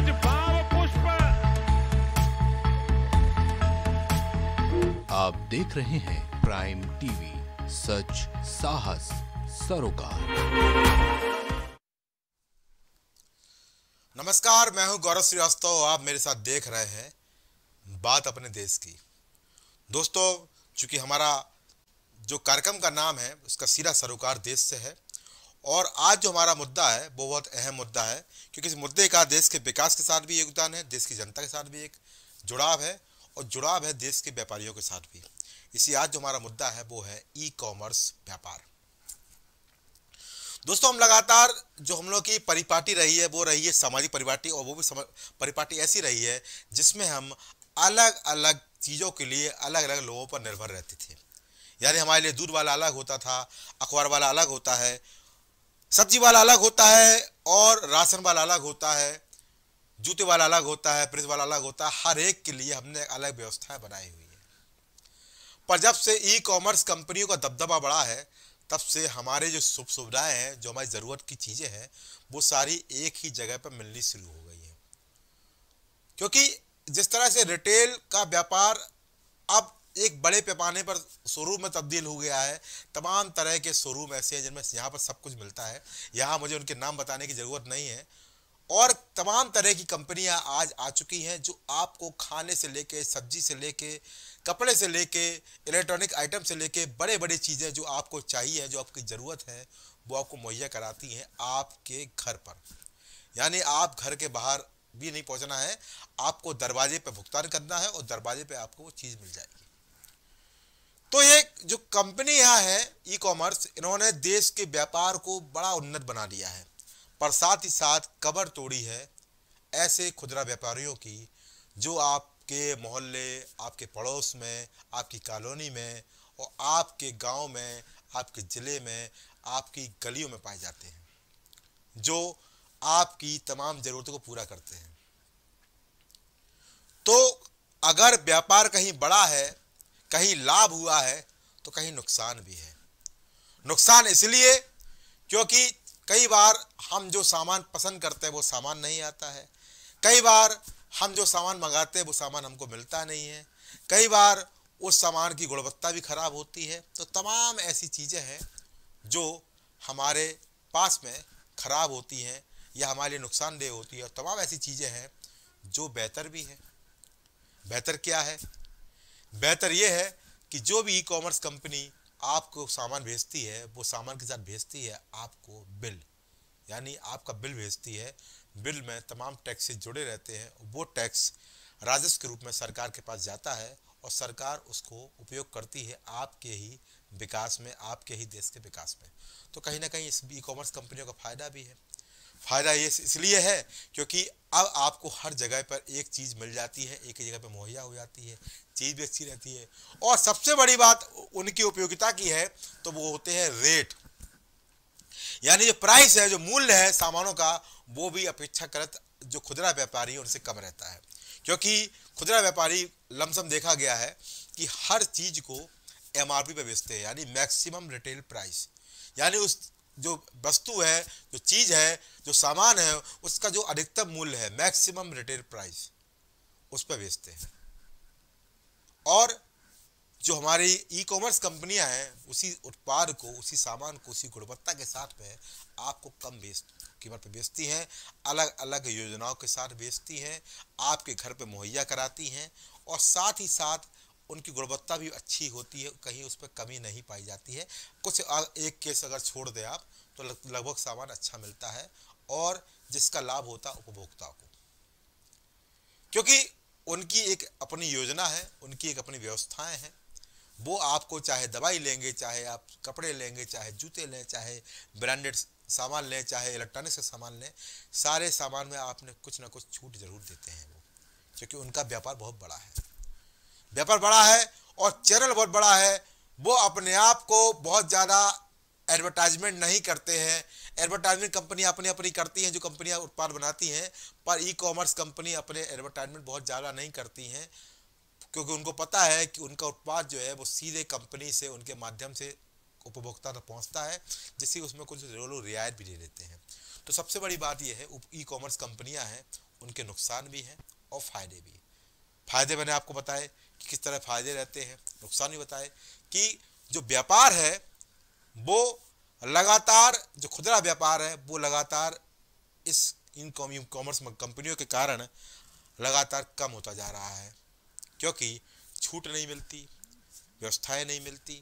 कुछ भाव पुष्प आप देख रहे हैं प्राइम टीवी सच साहस सरोकार नमस्कार मैं हूं गौरव श्रीवास्तव आप मेरे साथ देख रहे हैं बात अपने देश की दोस्तों चूंकि हमारा जो कार्यक्रम का नाम है उसका सीधा सरोकार देश से है और आज जो हमारा मुद्दा है वो बहुत अहम मुद्दा है क्योंकि इस मुद्दे का देश के विकास के साथ भी योगदान है देश की जनता के साथ भी एक जुड़ाव है और जुड़ाव है देश के व्यापारियों के साथ भी इसी आज जो हमारा मुद्दा है वो है ई कॉमर्स व्यापार दोस्तों हम लगातार जो हम लोग की परिपाटी रही है वो रही है सामाजिक परिपाटी और वो भी परिपाटी ऐसी रही है जिसमें हम अलग अलग चीज़ों के लिए अलग अलग लोगों पर निर्भर रहते थे यानी हमारे लिए दूध वाला अलग होता था अखबार वाला अलग होता है सब्जी वाला अलग होता है और राशन वाला अलग होता है जूते वाला अलग होता है प्रेस वाला अलग होता है हर एक के लिए हमने अलग व्यवस्था बनाई हुई है पर जब से ई कॉमर्स कंपनियों का दबदबा बढ़ा है तब से हमारे जो सुख सुविधाएँ हैं जो हमारी ज़रूरत की चीज़ें हैं वो सारी एक ही जगह पर मिलनी शुरू हो गई हैं क्योंकि जिस तरह से रिटेल का व्यापार एक बड़े पैमाने पर शोरूम में तब्दील हो गया है तमाम तरह के शोरूम ऐसे हैं जिनमें यहाँ पर सब कुछ मिलता है यहाँ मुझे उनके नाम बताने की ज़रूरत नहीं है और तमाम तरह की कंपनियाँ आज आ चुकी हैं जो आपको खाने से ले सब्जी से ले कपड़े से ले इलेक्ट्रॉनिक आइटम से ले बड़े बड़े चीज़ें जो आपको चाहिए जो आपकी ज़रूरत है वो आपको मुहैया कराती हैं आपके घर पर यानी आप घर के बाहर भी नहीं पहुंचना है आपको दरवाजे पर भुगतान करना है और दरवाजे पर आपको वो चीज़ मिल जाएगी तो ये जो कंपनी यहाँ है ई कॉमर्स इन्होंने देश के व्यापार को बड़ा उन्नत बना दिया है पर साथ ही साथ कबर तोड़ी है ऐसे खुदरा व्यापारियों की जो आपके मोहल्ले आपके पड़ोस में आपकी कॉलोनी में और आपके गांव में आपके ज़िले में आपकी गलियों में पाए जाते हैं जो आपकी तमाम ज़रूरतों को पूरा करते हैं तो अगर व्यापार कहीं बड़ा है कहीं लाभ हुआ है तो कहीं नुकसान भी है नुकसान इसलिए क्योंकि कई बार हम जो सामान पसंद करते हैं वो सामान नहीं आता है कई बार हम जो सामान मंगाते हैं वो सामान हमको मिलता नहीं है कई बार उस सामान की गुणवत्ता भी ख़राब होती है तो तमाम ऐसी चीज़ें हैं जो हमारे पास में ख़राब होती हैं या हमारे लिए नुकसानदेह होती है और तमाम ऐसी चीज़ें हैं जो बेहतर भी है बेहतर क्या है बेहतर ये है कि जो भी ई कॉमर्स कंपनी आपको सामान भेजती है वो सामान के साथ भेजती है आपको बिल यानी आपका बिल भेजती है बिल में तमाम टैक्सेस जुड़े रहते हैं वो टैक्स राजस्व के रूप में सरकार के पास जाता है और सरकार उसको उपयोग करती है आपके ही विकास में आपके ही देश के विकास में तो कहीं ना कहीं इस ई कॉमर्स कंपनियों का फ़ायदा भी है फ़ायदा ये इसलिए है क्योंकि अब आपको हर जगह पर एक चीज़ मिल जाती है एक ही जगह पर मुहैया हो जाती है चीज़ भी अच्छी रहती है और सबसे बड़ी बात उनकी उपयोगिता की है तो वो होते हैं रेट यानी जो प्राइस है जो मूल्य है सामानों का वो भी अपेक्षाकृत जो खुदरा व्यापारी है उनसे कम रहता है क्योंकि खुदरा व्यापारी लमसम देखा गया है कि हर चीज़ को एम आर पी पर बेचते हैं यानी मैक्सिमम रिटेल प्राइस यानी उस जो वस्तु है जो चीज़ है जो सामान है उसका जो अधिकतम मूल्य है मैक्सिमम रिटेल प्राइस उस पर बेचते हैं और जो हमारी ई कॉमर्स कंपनियां हैं उसी उत्पाद को उसी सामान को उसी गुणवत्ता के साथ में आपको कम बेच कीमत पर बेचती हैं अलग अलग योजनाओं के साथ बेचती हैं आपके घर पर मुहैया कराती हैं और साथ ही साथ उनकी गुणवत्ता भी अच्छी होती है कहीं उस पर कमी नहीं पाई जाती है कुछ एक केस अगर छोड़ दें आप तो लगभग सामान अच्छा मिलता है और जिसका लाभ होता उपभोक्ता को क्योंकि उनकी एक अपनी योजना है उनकी एक अपनी व्यवस्थाएं हैं वो आपको चाहे दवाई लेंगे चाहे आप कपड़े लेंगे चाहे जूते लें चाहे ब्रांडेड सामान लें चाहे इलेक्ट्रॉनिक्स का सामान लें सारे सामान में आपने कुछ ना कुछ छूट ज़रूर देते हैं वो क्योंकि उनका व्यापार बहुत बड़ा है व्यापार बड़ा है और चैनल बहुत बड़ा है वो अपने आप को बहुत ज़्यादा एडवर्टाइजमेंट नहीं करते हैं एडवर्टाइजमेंट कंपनी अपनी अपनी करती हैं जो कंपनियां उत्पाद बनाती हैं पर ई कॉमर्स कंपनी अपने एडवर्टाइजमेंट बहुत ज़्यादा नहीं करती हैं क्योंकि उनको पता है कि उनका उत्पाद जो है वो सीधे कंपनी से उनके माध्यम से उपभोक्ता तक पहुँचता है जिससे उसमें कुछ लोग रियायत भी दे देते हैं तो सबसे बड़ी बात यह है ई कॉमर्स कंपनियाँ हैं उनके नुकसान भी हैं और फ़ायदे भी हैं फ़ायदे मैंने आपको बताए किस तरह फायदे रहते हैं नुकसान भी बताए कि जो व्यापार है वो लगातार जो खुदरा व्यापार है वो लगातार इस इन कॉमर्स कंपनियों के कारण लगातार कम होता जा रहा है क्योंकि छूट नहीं मिलती व्यवस्थाएं नहीं मिलती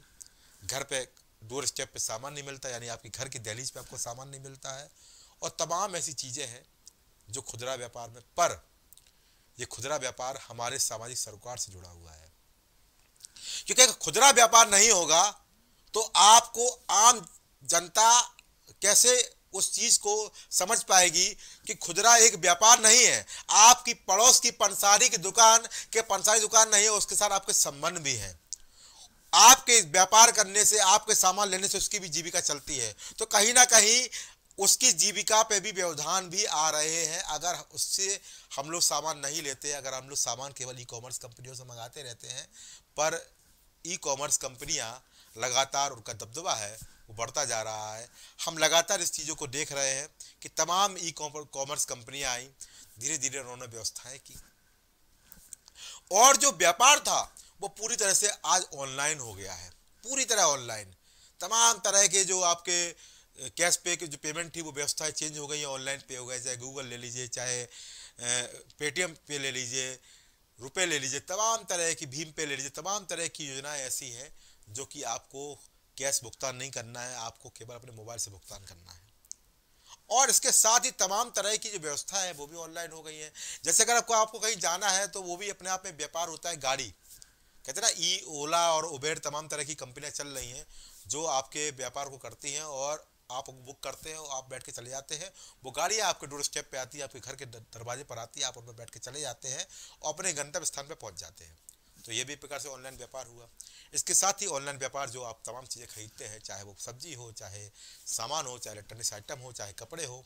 घर पे डोर स्टेप पे सामान नहीं मिलता यानी आपके घर की दहलीज पे आपको सामान नहीं मिलता है और तमाम ऐसी चीज़ें हैं जो खुदरा व्यापार में पर ये खुदरा व्यापार हमारे सामाजिक सरोकार से जुड़ा हुआ है क्योंकि अगर खुदरा व्यापार नहीं होगा तो आपको आम जनता कैसे उस चीज को समझ पाएगी कि खुदरा एक व्यापार नहीं है आपकी पड़ोस की पंसारी की दुकान के पंसारी दुकान नहीं है उसके साथ आपके संबंध भी हैं आपके व्यापार करने से आपके सामान लेने से उसकी भी जीविका चलती है तो कहीं ना कहीं उसकी जीविका पे भी व्यवधान भी आ रहे हैं अगर उससे हम लोग सामान नहीं लेते अगर हम लोग सामान केवल ई कॉमर्स कंपनियों से मंगाते रहते हैं पर ई कॉमर्स कंपनियां लगातार उनका दबदबा है वो बढ़ता जा रहा है हम लगातार इस चीज़ों को देख रहे हैं कि तमाम ई कॉमर्स कंपनियाँ आई धीरे धीरे उन्होंने व्यवस्थाएँ की और जो व्यापार था वो पूरी तरह से आज ऑनलाइन हो गया है पूरी तरह ऑनलाइन तमाम तरह के जो आपके कैश पे की जो पेमेंट थी वो व्यवस्थाएँ चेंज हो गई हैं ऑनलाइन पे हो गए चाहे गूगल ले लीजिए चाहे पेटीएम पे ले लीजिए रुपए ले लीजिए तमाम तरह की भीम पे ले लीजिए तमाम तरह की योजनाएं ऐसी हैं जो कि आपको कैश भुगतान नहीं करना है आपको केवल अपने मोबाइल से भुगतान करना है और इसके साथ ही तमाम तरह की जो व्यवस्था है वो भी ऑनलाइन हो गई है जैसे अगर आपको आपको कहीं जाना है तो वो भी अपने आप में व्यापार होता है गाड़ी कहते हैं ना ई ओला और उबेर तमाम तरह की कंपनियां चल रही हैं जो आपके व्यापार को करती हैं और आप बुक करते और आप बैठ के चले जाते हैं वो गाड़ी आपके डोर स्टेप पर आती है आपके घर के दरवाजे पर आती है आप उनमें बैठ के चले जाते हैं और अपने गंतव्य स्थान पर पहुँच जाते हैं तो ये भी प्रकार से ऑनलाइन व्यापार हुआ इसके साथ ही ऑनलाइन व्यापार जो आप तमाम चीज़ें खरीदते हैं चाहे वो सब्जी हो चाहे सामान हो चाहे इलेक्ट्रॉनिक्स आइटम हो चाहे कपड़े हो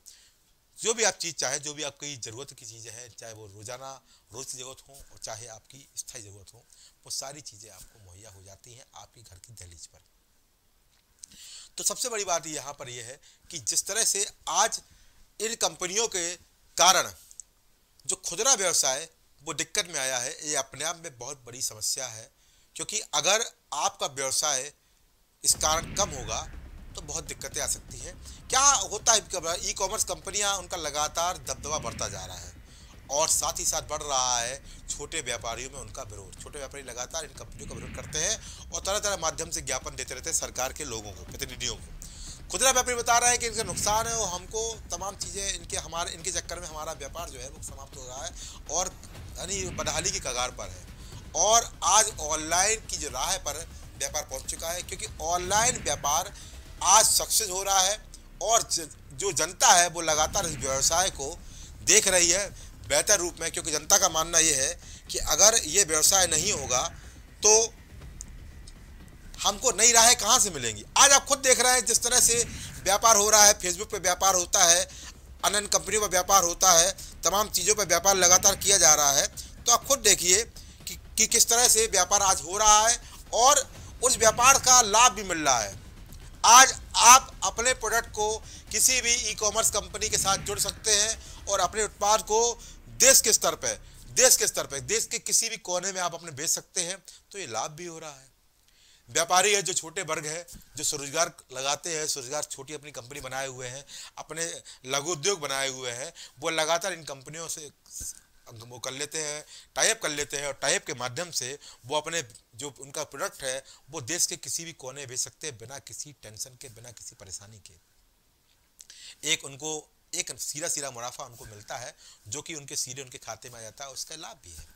जो भी आप चीज़ चाहे जो भी आपकी ज़रूरत की चीज़ें हैं चाहे वो रोज़ाना रोज़ की ज़रूरत हो और चाहे आपकी स्थायी ज़रूरत हो वो सारी चीज़ें आपको मुहैया हो जाती हैं आपके घर की दहलीज पर तो सबसे बड़ी बात यहाँ पर यह है कि जिस तरह से आज इन कंपनियों के कारण जो खुदरा व्यवसाय वो दिक्कत में आया है ये अपने आप में बहुत बड़ी समस्या है क्योंकि अगर आपका व्यवसाय इस कारण कम होगा तो बहुत दिक्कतें आ सकती हैं क्या होता है ई कॉमर्स कंपनियां उनका लगातार दबदबा बढ़ता जा रहा है और साथ ही साथ बढ़ रहा है छोटे व्यापारियों में उनका विरोध छोटे व्यापारी लगातार इन कंपनियों का विरोध करते हैं और तरह तरह माध्यम से ज्ञापन देते रहते हैं सरकार के लोगों को प्रतिनिधियों को खुदरा व्यापारी बता रहा है कि इनका नुकसान है और हमको तमाम चीज़ें इनके हमारे इनके चक्कर में हमारा व्यापार जो है वो समाप्त हो रहा है और यानी बदहाली की कगार पर है और आज ऑनलाइन की जो राह पर व्यापार पहुंच चुका है क्योंकि ऑनलाइन व्यापार आज सक्सेस हो रहा है और जो जनता है वो लगातार इस व्यवसाय को देख रही है बेहतर रूप में क्योंकि जनता का मानना यह है कि अगर ये व्यवसाय नहीं होगा तो हमको नई राहें कहाँ से मिलेंगी आज आप खुद देख रहे हैं जिस तरह से व्यापार हो रहा है फेसबुक पर व्यापार होता है अन्य कंपनियों पर व्यापार होता है तमाम चीज़ों पर व्यापार लगातार किया जा रहा है तो आप खुद देखिए कि, कि किस तरह से व्यापार आज हो रहा है और उस व्यापार का लाभ भी मिल रहा है आज आप अपने प्रोडक्ट को किसी भी ई कॉमर्स कंपनी के साथ जुड़ सकते हैं और अपने उत्पाद को देश के स्तर पर देश के स्तर पर देश के किसी भी कोने में आप अपने बेच सकते हैं तो ये लाभ भी हो रहा है व्यापारी है जो छोटे वर्ग है जो स्वरोजगार लगाते हैं स्वरोजगार छोटी अपनी कंपनी बनाए हुए हैं अपने लघु उद्योग बनाए हुए हैं वो लगातार इन कंपनियों से वो कर लेते हैं टाइप कर लेते हैं और टाइप के माध्यम से वो अपने जो उनका प्रोडक्ट है वो देश के किसी भी कोने भेज सकते हैं बिना किसी टेंशन के बिना किसी परेशानी के एक उनको एक सीधा सीधा मुनाफा उनको मिलता है जो कि उनके सीधे उनके खाते में आ जाता है उसका लाभ भी है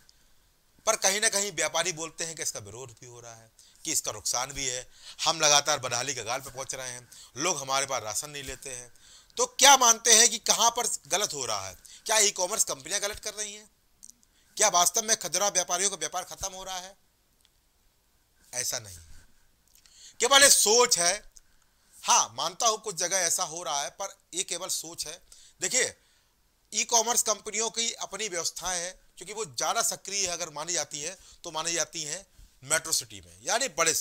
पर कहीं ना कहीं व्यापारी बोलते हैं कि इसका विरोध भी हो रहा है कि इसका नुकसान भी है हम लगातार बदहाली के गाल पर पहुंच रहे हैं लोग हमारे पास राशन नहीं लेते हैं तो क्या मानते हैं कि कहां पर गलत हो रहा है क्या ई कॉमर्स कंपनियां गलत कर रही हैं क्या वास्तव में खदरा व्यापारियों का व्यापार खत्म हो रहा है ऐसा नहीं केवल एक सोच है हाँ मानता हूं कुछ जगह ऐसा हो रहा है पर ये केवल सोच है देखिए ई कॉमर्स कंपनियों की अपनी व्यवस्थाएं हैं क्योंकि वो ज़्यादा सक्रिय अगर मानी जाती हैं तो मानी जाती हैं मेट्रो सिटी में यानी बड़े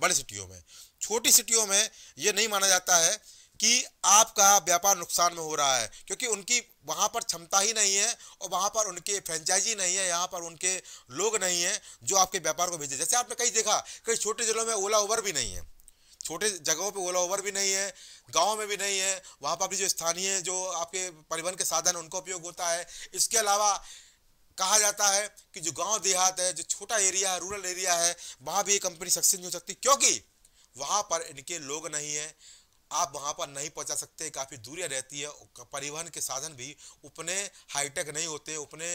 बड़े सिटियों में छोटी सिटियों में ये नहीं माना जाता है कि आपका व्यापार नुकसान में हो रहा है क्योंकि उनकी वहाँ पर क्षमता ही नहीं है और वहाँ पर उनके फ्रेंचाइजी नहीं है यहाँ पर उनके लोग नहीं हैं जो आपके व्यापार को भेजे जैसे आपने कहीं देखा कई छोटे जिलों में ओला ओवर भी नहीं है छोटे जगहों पे ओला ओवर भी नहीं है गाँव में भी नहीं है वहाँ पर भी जो स्थानीय जो आपके परिवहन के साधन उनका उपयोग होता है इसके अलावा कहा जाता है कि जो गांव देहात है जो छोटा एरिया है रूरल एरिया है वहाँ भी ये कंपनी सक्सेस नहीं हो सकती क्योंकि वहाँ पर इनके लोग नहीं हैं आप वहाँ पर नहीं पहुँचा सकते काफ़ी दूरियाँ रहती है परिवहन के साधन भी उतने हाईटेक नहीं होते उतने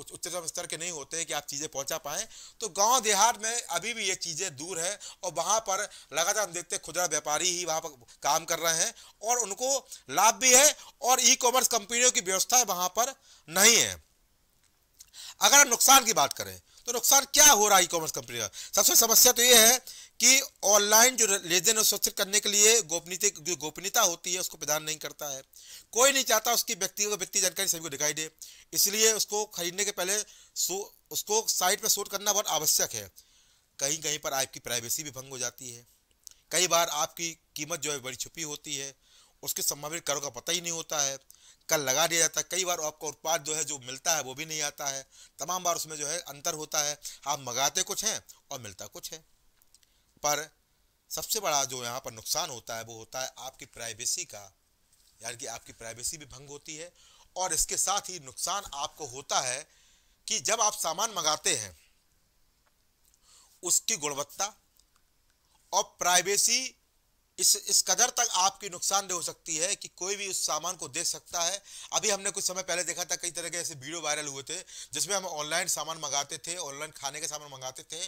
उच्चतम स्तर के नहीं होते कि आप चीज़ें पहुँचा पाएँ तो गाँव देहात में अभी भी ये चीज़ें दूर है और वहाँ पर लगातार हम देखते हैं खुदरा व्यापारी ही वहाँ पर काम कर रहे हैं और उनको लाभ भी है और ई कॉमर्स कंपनियों की व्यवस्था वहाँ पर नहीं है अगर हम नुकसान की बात करें तो नुकसान क्या हो रहा है ई कॉमर्स कंपनी का सबसे समस्या तो ये है कि ऑनलाइन जो और सुरक्षित करने के लिए गोपनीय जो गोपनीयता होती है उसको प्रदान नहीं करता है कोई नहीं चाहता उसकी व्यक्तिगत व्यक्ति जानकारी सभी को दिखाई दे इसलिए उसको खरीदने के पहले उसको साइट पर शूट करना बहुत आवश्यक है कहीं कहीं पर आपकी प्राइवेसी भी भंग हो जाती है कई बार आपकी कीमत जो है बड़ी छुपी होती है उसके संभावित करों का पता ही नहीं होता है कल लगा दिया जाता है कई बार आपका उत्पाद जो है जो मिलता है वो भी नहीं आता है तमाम बार उसमें जो है अंतर होता है आप मंगाते कुछ हैं और मिलता कुछ है पर सबसे बड़ा जो यहाँ पर नुकसान होता है वो होता है आपकी प्राइवेसी का यानी कि आपकी प्राइवेसी भी भंग होती है और इसके साथ ही नुकसान आपको होता है कि जब आप सामान मंगाते हैं उसकी गुणवत्ता और प्राइवेसी इस इस कदर तक आपकी दे हो सकती है कि कोई भी उस सामान को देख सकता है अभी हमने कुछ समय पहले देखा था कई तरह के ऐसे वीडियो वायरल हुए थे जिसमें हम ऑनलाइन सामान मंगाते थे ऑनलाइन खाने के सामान मंगाते थे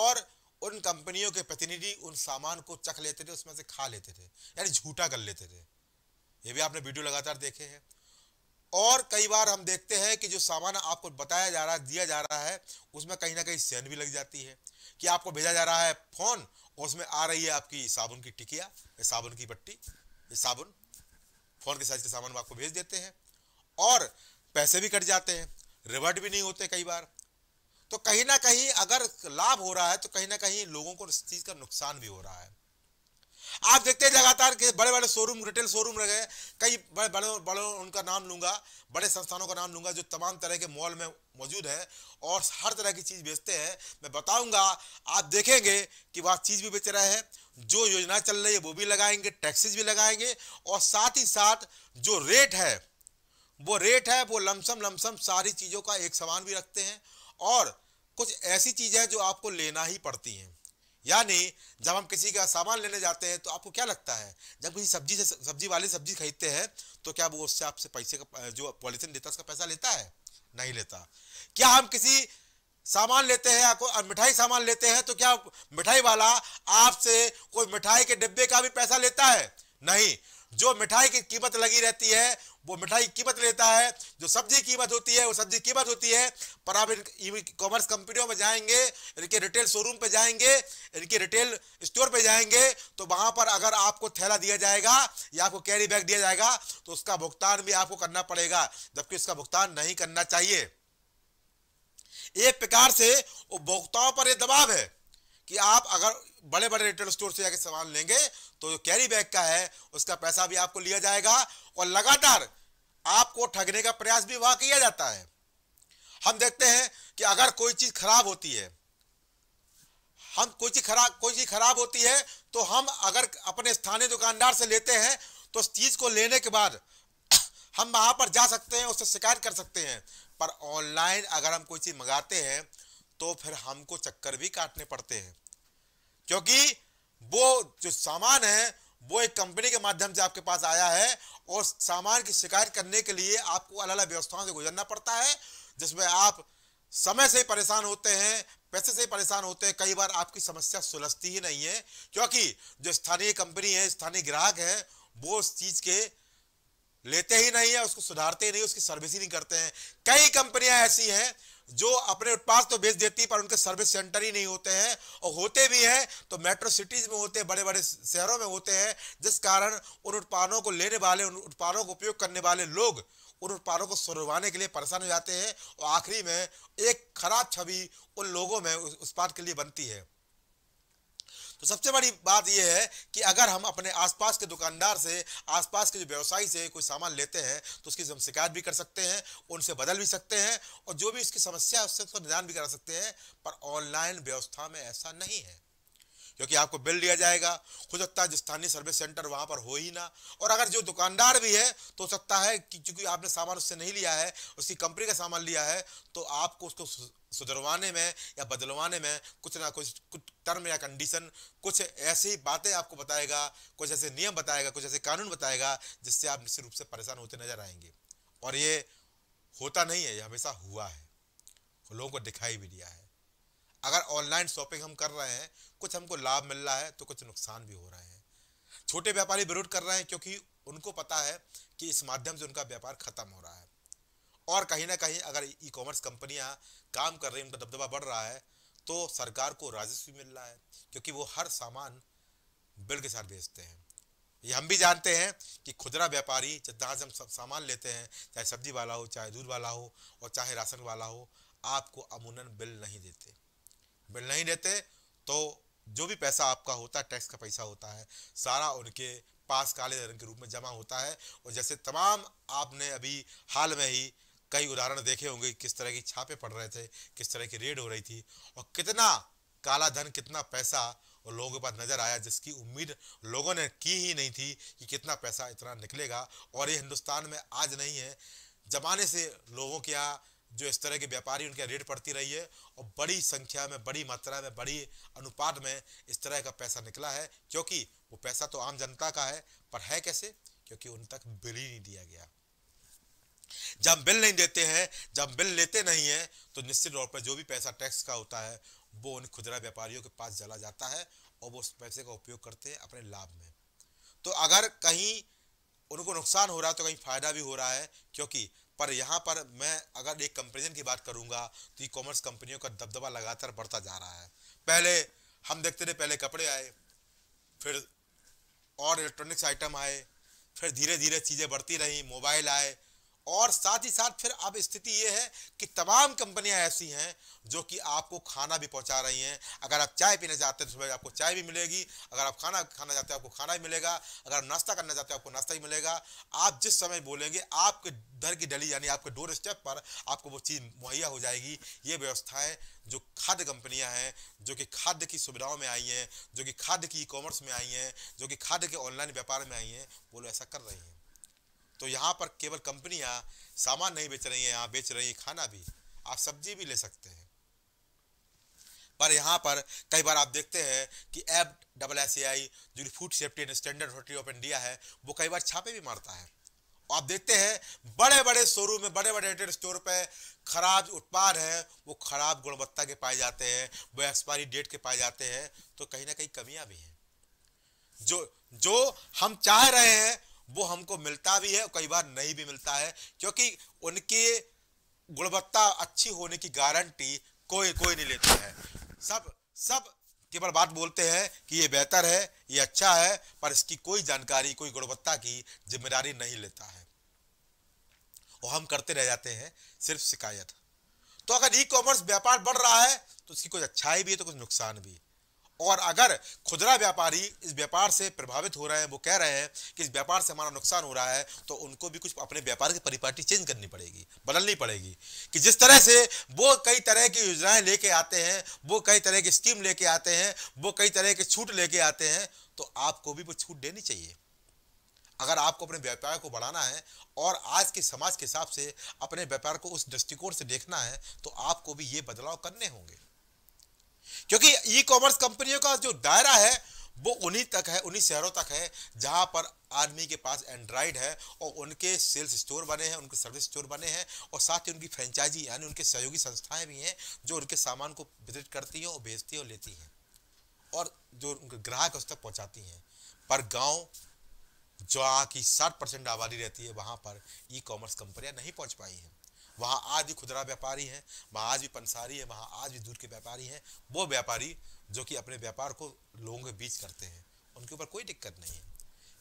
और उन कंपनियों के प्रतिनिधि उन सामान को चख लेते थे उसमें से खा लेते थे यानी झूठा कर लेते थे ये भी आपने वीडियो लगातार देखे हैं और कई बार हम देखते हैं कि जो सामान आपको बताया जा रहा है दिया जा रहा है उसमें कहीं ना कहीं सेन भी लग जाती है कि आपको भेजा जा रहा है फोन और उसमें आ रही है आपकी साबुन की टिकिया साबुन की पट्टी साबुन फोन के साइज के सामान आपको भेज देते हैं और पैसे भी कट जाते हैं रिवर्ट भी नहीं होते कई बार तो कहीं ना कहीं अगर लाभ हो रहा है तो कहीं ना कहीं लोगों को इस चीज का नुकसान भी हो रहा है आप देखते हैं लगातार कि बड़े बड़े शोरूम रिटेल शोरूम रह गए कई बड़े बड़े बड़े उनका नाम लूंगा बड़े संस्थानों का नाम लूंगा जो तमाम तरह के मॉल में मौजूद है और हर तरह की चीज़ बेचते हैं मैं बताऊंगा आप देखेंगे कि वह चीज़ भी बेच रहे हैं जो योजना चल रही है वो भी लगाएंगे टैक्सेस भी लगाएंगे और साथ ही साथ जो रेट है वो रेट है वो लमसम लमसम सारी चीज़ों का एक समान भी रखते हैं और कुछ ऐसी चीज़ें हैं जो आपको लेना ही पड़ती हैं यानी जब हम किसी का सामान लेने जाते हैं तो आपको क्या लगता है जब किसी सब्जी से सब्जी वाले सब्जी खरीदते हैं तो क्या वो उससे आपसे पैसे का जो पॉलिथिन देता है उसका पैसा लेता है नहीं लेता क्या हम किसी सामान लेते हैं या मिठाई सामान लेते हैं तो क्या मिठाई वाला आपसे कोई मिठाई के डिब्बे का भी पैसा लेता है नहीं जो मिठाई की कीमत लगी रहती है वो मिठाई कीमत लेता है जो सब्जी कीमत होती है वो सब्जी कीमत होती है पर आप इन कॉमर्स कंपनियों में जाएंगे इनके रिटेल शोरूम पे जाएंगे इनके रिटेल स्टोर पे जाएंगे तो वहाँ पर अगर आपको थैला दिया जाएगा या आपको कैरी बैग दिया जाएगा तो उसका भुगतान भी आपको करना पड़ेगा जबकि उसका भुगतान नहीं करना चाहिए एक प्रकार से उपभोक्ताओं पर यह दबाव है कि आप अगर बड़े बड़े रिटेल स्टोर से जाकर सामान लेंगे तो जो कैरी बैग का है उसका पैसा भी आपको लिया जाएगा और लगातार आपको ठगने का प्रयास भी वहां किया जाता है हम देखते हैं कि अगर कोई चीज खराब होती है हम कोई चीज खराब कोई चीज खराब होती है तो हम अगर अपने स्थानीय दुकानदार से लेते हैं तो उस चीज को लेने के बाद हम वहां पर जा सकते हैं उससे शिकायत कर सकते हैं पर ऑनलाइन अगर हम कोई चीज मंगाते हैं तो फिर हमको चक्कर भी काटने पड़ते हैं क्योंकि वो जो सामान है वो एक कंपनी के माध्यम से आपके पास आया है और सामान की शिकायत करने के लिए आपको अलग अलग व्यवस्थाओं से गुजरना पड़ता है जिसमें आप समय से परेशान होते हैं पैसे से परेशान होते हैं कई बार आपकी समस्या सुलझती ही नहीं है क्योंकि जो स्थानीय कंपनी है स्थानीय ग्राहक है वो उस चीज़ के लेते ही नहीं है उसको सुधारते ही नहीं उसकी सर्विस ही नहीं करते हैं कई कंपनियां ऐसी हैं जो अपने उत्पाद तो बेच देती पर उनके सर्विस सेंटर ही नहीं होते हैं और होते भी हैं तो मेट्रो सिटीज़ में होते हैं बड़े बड़े शहरों में होते हैं जिस कारण उन उत्पादों को लेने वाले उन उत्पादों को उपयोग करने वाले लोग उन उत्पादों को सुरवाने के लिए परेशान हो जाते हैं और आखिरी में एक खराब छवि उन लोगों में उस उत्पाद के लिए बनती है तो सबसे बड़ी बात यह है कि अगर हम अपने आसपास के दुकानदार से आसपास के जो व्यवसायी से कोई सामान लेते हैं तो उसकी हम शिकायत भी कर सकते हैं उनसे बदल भी सकते हैं और जो भी उसकी समस्या है उससे उसका तो निदान भी करा सकते हैं पर ऑनलाइन व्यवस्था में ऐसा नहीं है क्योंकि आपको बिल दिया जाएगा हो सकता है स्थानीय सर्विस सेंटर वहाँ पर हो ही ना और अगर जो दुकानदार भी है तो हो सकता है कि चूंकि आपने सामान उससे नहीं लिया है उसकी कंपनी का सामान लिया है तो आपको उसको सुधरवाने में या बदलवाने में कुछ ना कुछ कुछ टर्म या कंडीशन कुछ ऐसी बातें आपको बताएगा कुछ ऐसे नियम बताएगा कुछ ऐसे कानून बताएगा जिससे आप निश्चित रूप से परेशान होते नजर आएंगे और ये होता नहीं है ये हमेशा हुआ है लोगों को दिखाई भी दिया है अगर ऑनलाइन शॉपिंग हम कर रहे हैं कुछ हमको लाभ मिल रहा है तो कुछ नुकसान भी हो रहे हैं छोटे व्यापारी विरोध कर रहे हैं क्योंकि उनको पता है कि इस माध्यम से उनका व्यापार खत्म हो रहा है और कहीं ना कहीं अगर ई कॉमर्स कंपनियां काम कर रही हैं उनका दबदबा बढ़ रहा है तो सरकार को राजस्व भी मिल रहा है क्योंकि वो हर सामान बिल के साथ बेचते हैं ये हम भी जानते हैं कि खुदरा व्यापारी जहाँ से हम सब सामान लेते हैं चाहे सब्जी वाला हो चाहे दूध वाला हो और चाहे राशन वाला हो आपको अमूनन बिल नहीं देते बिल नहीं देते तो जो भी पैसा आपका होता है टैक्स का पैसा होता है सारा उनके पास काले धन के रूप में जमा होता है और जैसे तमाम आपने अभी हाल में ही कई उदाहरण देखे होंगे किस तरह की छापे पड़ रहे थे किस तरह की रेड हो रही थी और कितना काला धन कितना पैसा और लोगों के पास नज़र आया जिसकी उम्मीद लोगों ने की ही नहीं थी कि कितना पैसा इतना निकलेगा और ये हिंदुस्तान में आज नहीं है जमाने से लोगों के यहाँ जो इस तरह के व्यापारी उनके रेट पड़ती रही है और बड़ी संख्या में बड़ी मात्रा में बड़ी अनुपात में इस तरह का पैसा निकला है क्योंकि वो पैसा तो आम जनता का है पर है कैसे क्योंकि उन तक बिल ही नहीं दिया गया जब बिल नहीं देते हैं जब बिल लेते नहीं है तो निश्चित तौर पर जो भी पैसा टैक्स का होता है वो उन खुदरा व्यापारियों के पास चला जाता है और वो उस पैसे का उपयोग करते हैं अपने लाभ में तो अगर कहीं उनको नुकसान हो रहा है तो कहीं फ़ायदा भी हो रहा है क्योंकि पर यहाँ पर मैं अगर एक कंपेरिजन की बात करूँगा तो ई कॉमर्स कंपनियों का दबदबा लगातार बढ़ता जा रहा है पहले हम देखते थे पहले कपड़े आए फिर और इलेक्ट्रॉनिक्स आइटम आए फिर धीरे धीरे चीज़ें बढ़ती रहीं मोबाइल आए और साथ ही साथ फिर अब स्थिति ये है कि तमाम कंपनियां ऐसी हैं जो कि आपको खाना भी पहुंचा रही हैं अगर आप चाय पीना चाहते हैं तो सुबह आपको चाय भी मिलेगी अगर आप खाना खाना चाहते हैं आपको खाना भी मिलेगा अगर आप नाश्ता करना चाहते हैं आपको नाश्ता ही मिलेगा आप जिस समय बोलेंगे आपके घर की डली यानी आपके डोर स्टेप पर आपको वो चीज़ मुहैया हो जाएगी ये व्यवस्थाएँ जो खाद्य कंपनियाँ हैं जो कि खाद्य की सुविधाओं में आई हैं जो कि खाद्य की ई कॉमर्स में आई हैं जो कि खाद्य के ऑनलाइन व्यापार में आई हैं वो लोग ऐसा कर रही हैं तो यहाँ पर केवल कंपनियाँ सामान नहीं बेच रही हैं यहाँ बेच रही है खाना भी आप सब्जी भी ले सकते हैं पर यहाँ पर कई बार आप देखते हैं कि एप डबल एस आई जो food safety and standard authority of India है वो कई बार छापे भी मारता है और आप देखते हैं बड़े बड़े शोरूम में बड़े बड़े रिटेल स्टोर पे खराब उत्पाद है वो खराब गुणवत्ता के पाए जाते हैं वो एक्सपायरी डेट के पाए जाते हैं तो कहीं ना कहीं कमियां भी हैं जो जो हम चाह रहे हैं वो हमको मिलता भी है और कई बार नहीं भी मिलता है क्योंकि उनकी गुणवत्ता अच्छी होने की गारंटी कोई कोई नहीं लेता है सब सब केवल बात बोलते हैं कि ये बेहतर है ये अच्छा है पर इसकी कोई जानकारी कोई गुणवत्ता की जिम्मेदारी नहीं लेता है और हम करते रह जाते हैं सिर्फ शिकायत तो अगर ई कॉमर्स व्यापार बढ़ रहा है तो उसकी कुछ अच्छाई भी है तो कुछ नुकसान भी और अगर खुदरा व्यापारी इस व्यापार से प्रभावित हो रहे हैं वो कह रहे हैं कि इस व्यापार से हमारा नुकसान हो रहा है तो उनको भी कुछ अपने व्यापार की परिपाटी चेंज करनी पड़ेगी बदलनी पड़ेगी कि जिस तरह से वो कई तरह की योजनाएं लेके आते हैं वो कई तरह की स्कीम लेके आते हैं वो कई तरह के छूट लेके आते हैं तो आपको भी वो छूट देनी चाहिए अगर आपको अपने व्यापार को बढ़ाना है और आज के समाज के हिसाब से अपने व्यापार को उस दृष्टिकोण से देखना है तो आपको भी ये बदलाव करने होंगे क्योंकि ई कॉमर्स कंपनियों का जो दायरा है वो उन्हीं तक है उन्हीं शहरों तक है जहां पर आदमी के पास एंड्राइड है और उनके सेल्स स्टोर बने हैं उनके सर्विस स्टोर बने हैं और साथ ही उनकी फ्रेंचाइजी यानी उनके सहयोगी संस्थाएं भी हैं जो उनके सामान को विजिट करती हैं और भेजती हैं और लेती हैं और जो उनके ग्राहक उस तक पहुँचाती हैं पर गाँव जहाँ की साठ परसेंट आबादी रहती है वहाँ पर ई कॉमर्स कंपनियाँ नहीं पहुँच पाई हैं वहाँ आज भी खुदरा व्यापारी हैं वहाँ आज भी पंसारी है वहाँ आज भी दूर के व्यापारी हैं वो व्यापारी जो कि अपने व्यापार को लोगों के बीच करते हैं उनके ऊपर कोई दिक्कत नहीं है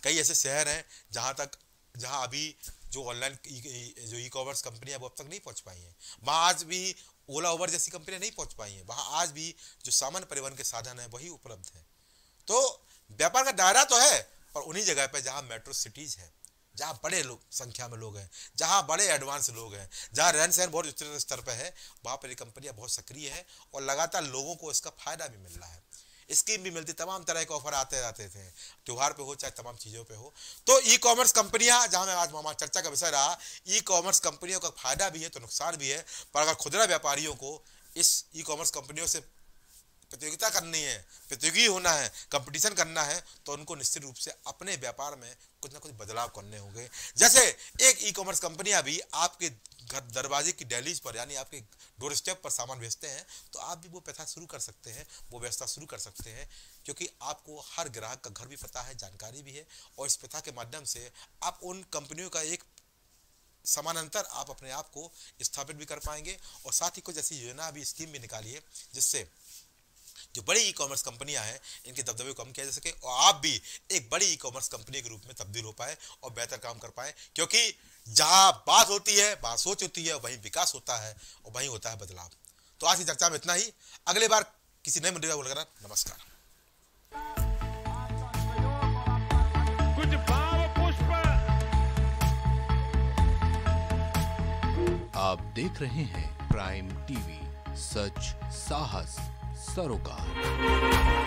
कई ऐसे शहर हैं जहाँ तक जहाँ अभी जो ऑनलाइन जो ई कॉमर्स कंपनी है वो अब तक नहीं पहुँच पाई हैं वहाँ आज भी ओला ओवर जैसी कंपनियाँ नहीं पहुँच पाई हैं वहाँ आज भी जो सामान्य परिवहन के साधन हैं वही उपलब्ध हैं तो व्यापार का दायरा तो है पर उन्हीं जगह पर जहाँ मेट्रो सिटीज़ हैं जहाँ बड़े लोग संख्या में लोग हैं जहाँ बड़े एडवांस लोग हैं जहाँ रहन सहन बहुत उच्च स्तर पर है वहाँ पर ये कंपनियाँ बहुत सक्रिय हैं और लगातार लोगों को इसका फ़ायदा भी मिल रहा है स्कीम भी मिलती तमाम तरह के ऑफर आते रहते थे त्यौहार पे हो चाहे तमाम चीज़ों पे हो तो ई कॉमर्स कंपनियाँ जहाँ में आज हमारा चर्चा का विषय रहा ई कॉमर्स कंपनियों का फायदा भी है तो नुकसान भी है पर अगर खुदरा व्यापारियों को इस ई कॉमर्स कंपनियों से प्रतियोगिता करनी है प्रतियोगी होना है कंपटीशन करना है तो उनको निश्चित रूप से अपने व्यापार में कुछ ना कुछ बदलाव करने होंगे जैसे एक ई कॉमर्स कंपनी अभी आपके घर दरवाजे की डेलीज पर यानी आपके डोर स्टेप पर सामान भेजते हैं तो आप भी वो पैसा शुरू कर सकते हैं वो व्यवस्था शुरू कर सकते हैं क्योंकि आपको हर ग्राहक का घर भी पता है जानकारी भी है और इस प्रथा के माध्यम से आप उन कंपनियों का एक समानांतर आप अपने आप को स्थापित भी कर पाएंगे और साथ ही कुछ ऐसी योजना भी स्कीम भी निकालिए जिससे जो बड़ी ई कॉमर्स कंपनियां हैं इनके दबदबे को कम किया जा सके और आप भी एक बड़ी ई कॉमर्स कंपनी के रूप में तब्दील हो पाए और बेहतर काम कर पाए क्योंकि जहां बात होती है बात सोच होती है वहीं विकास होता है और वहीं होता है बदलाव तो आज की चर्चा में इतना ही अगले बार किसी नए मुद्दे का करना नमस्कार आप देख रहे हैं प्राइम टीवी सच साहस का